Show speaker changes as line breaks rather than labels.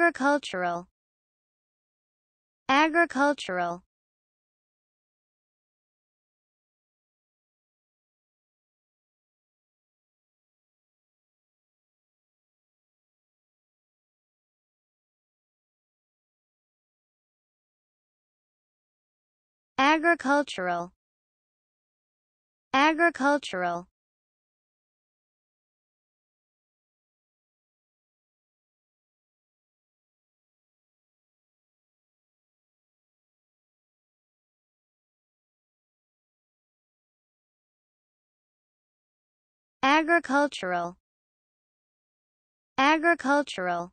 agricultural agricultural agricultural agricultural agricultural agricultural